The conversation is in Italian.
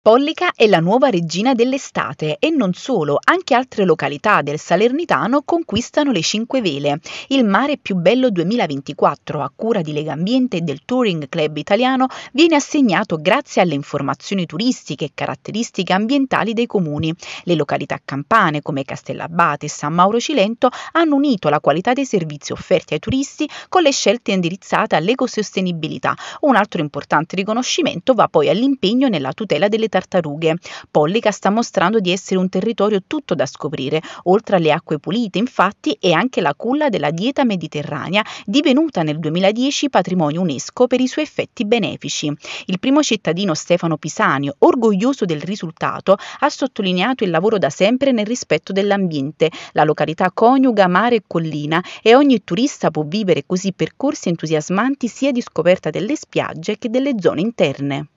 Pollica è la nuova regina dell'estate e non solo, anche altre località del Salernitano conquistano le Cinque Vele, il mare più bello 2024 a cura di Legambiente e del Touring Club italiano viene assegnato grazie alle informazioni turistiche e caratteristiche ambientali dei comuni. Le località campane come Castellabate e San Mauro Cilento hanno unito la qualità dei servizi offerti ai turisti con le scelte indirizzate all'ecosostenibilità. Un altro importante riconoscimento va poi all'impegno nella tutela delle di tartarughe. Pollica sta mostrando di essere un territorio tutto da scoprire. Oltre alle acque pulite, infatti, è anche la culla della dieta mediterranea, divenuta nel 2010 patrimonio UNESCO per i suoi effetti benefici. Il primo cittadino Stefano Pisanio, orgoglioso del risultato, ha sottolineato il lavoro da sempre nel rispetto dell'ambiente. La località coniuga mare e collina e ogni turista può vivere così percorsi entusiasmanti sia di scoperta delle spiagge che delle zone interne.